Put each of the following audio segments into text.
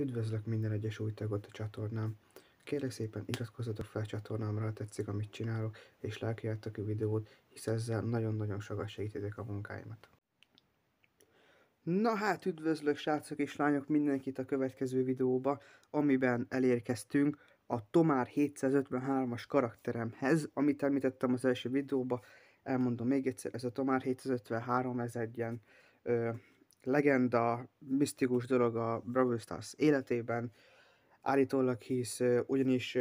Üdvözlök minden egyes új tagot a csatornám. Kérlek szépen iratkozzatok fel a csatornámra, ha tetszik, amit csinálok, és lájkoljátok a videót, hisz ezzel nagyon-nagyon sokat segítitek a munkáimat. Na hát, üdvözlök srácok és lányok mindenkit a következő videóba, amiben elérkeztünk a Tomár 753-as karakteremhez, amit említettem az első videóba, elmondom még egyszer, ez a Tomár 753, ez egy ilyen ö, legenda, misztikus dolog a Brawl Stars életében. Állítólag hisz ugyanis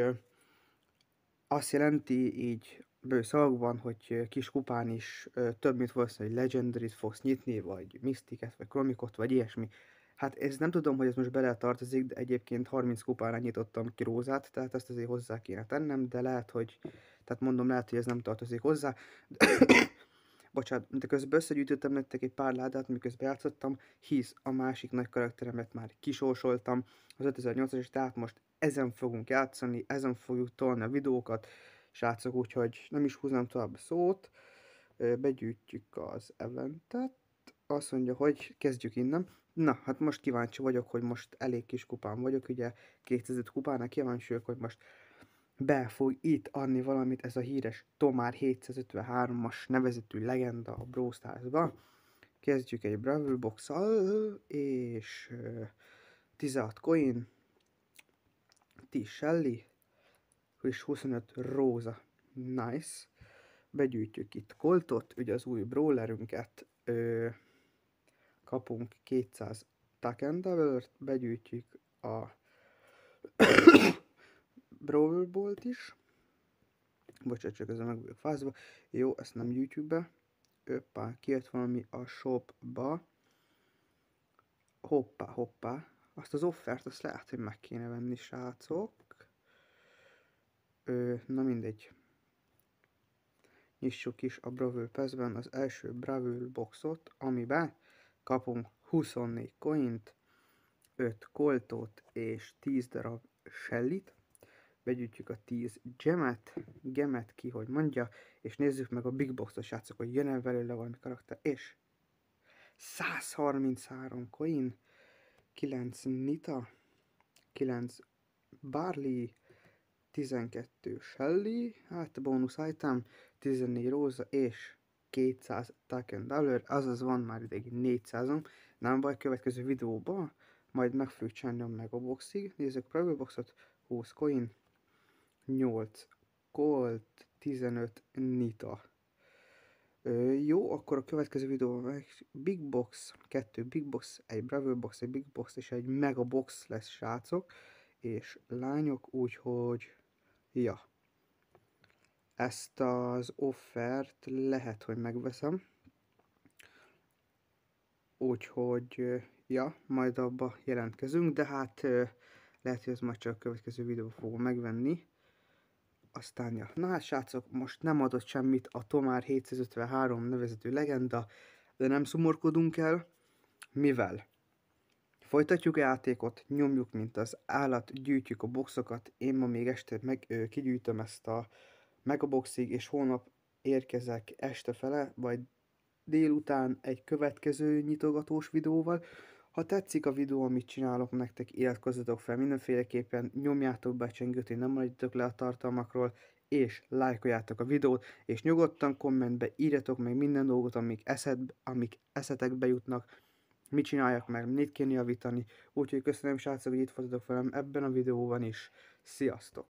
azt jelenti így bő szavakban, hogy kis kupán is több, mint valószínűleg legendary fogsz nyitni, vagy misztiket, vagy kromikot, vagy ilyesmi. Hát ez nem tudom, hogy ez most bele tartozik, de egyébként 30 kupán nyitottam ki rózát, tehát ezt azért hozzá kéne tennem, de lehet, hogy, tehát mondom, lehet, hogy ez nem tartozik hozzá. Bocsánat, de közben összegyűjtöttem nektek egy pár ládát, miközben játszottam, hisz a másik nagy karakteremet már kisorsoltam, az 5008-as, tehát most ezen fogunk játszani, ezen fogjuk tolni a videókat, srácok, úgyhogy nem is húznám tovább a szót, begyűjtjük az eventet, azt mondja, hogy kezdjük innen. Na, hát most kíváncsi vagyok, hogy most elég kis kupán vagyok, ugye 2000 kupának kíváncsi vagyok, hogy most be fog itt adni valamit ez a híres Tomár 753-as nevezetű legenda a Brawl Stars-ba. Kezdjük egy Bravo box és 16 coin, 10 Shelly, és 25 Róza. Nice. Begyűjtjük itt Coltot, ugye az új brawlerünket ö, kapunk 200 Taken begyűjtjük a Brawl Bolt is. Bocsát, csak ez a vagyok fázba. Jó, ezt nem YouTube-be. Öppá, kijött valami a shopba. Hoppá, hoppá. Azt az offert, azt lehet, hogy meg kéne venni, srácok. Ö, na mindegy. Nyissuk is a Bravel Pass-ben az első Bravel boxot, amiben kapunk 24 coint, 5 koltot és 10 darab shellit begyűjtjük a 10 gemet, gemet ki, hogy mondja, és nézzük meg a big boxos játszok, hogy jön-e belőle valami karakter, és 133 coin, 9 Nita, 9 Barley, 12 Shelly, hát bónusz item, 14 Róza és 200 Taken Dollar, azaz van már ideig 400-on, nem baj, következő videóban majd meg fogjuk csinálni a Megaboxig, nézzük a Boxot, 20 coin, 8 Colt, 15 Nita. Ö, jó, akkor a következő videóban meg Big Box, 2 Big Box, egy Bravo Box, egy Big Box és egy Mega Box lesz srácok és lányok, úgyhogy ja. Ezt az offert lehet, hogy megveszem. Úgyhogy, ja, majd abba jelentkezünk, de hát lehet, hogy ez majd csak a következő videóban fogom megvenni aztán, ja. na hát srácok, most nem adott semmit a Tomár 753 nevezetű legenda, de nem szomorkodunk el, mivel folytatjuk a játékot, nyomjuk, mint az állat, gyűjtjük a boxokat, én ma még este meg, ö, kigyűjtöm ezt a megaboxig, és holnap érkezek este fele, vagy délután egy következő nyitogatós videóval, ha tetszik a videó, amit csinálok nektek, iratkozzatok fel mindenféleképpen, nyomjátok be a csengőt, hogy nem maradjatok le a tartalmakról, és lájkoljátok a videót, és nyugodtan kommentbe írjatok meg minden dolgot, amik, eszed, amik eszetekbe jutnak, mit csináljak meg, mit kéne javítani. Úgyhogy köszönöm srácok, hogy itt voltatok velem ebben a videóban is. Sziasztok!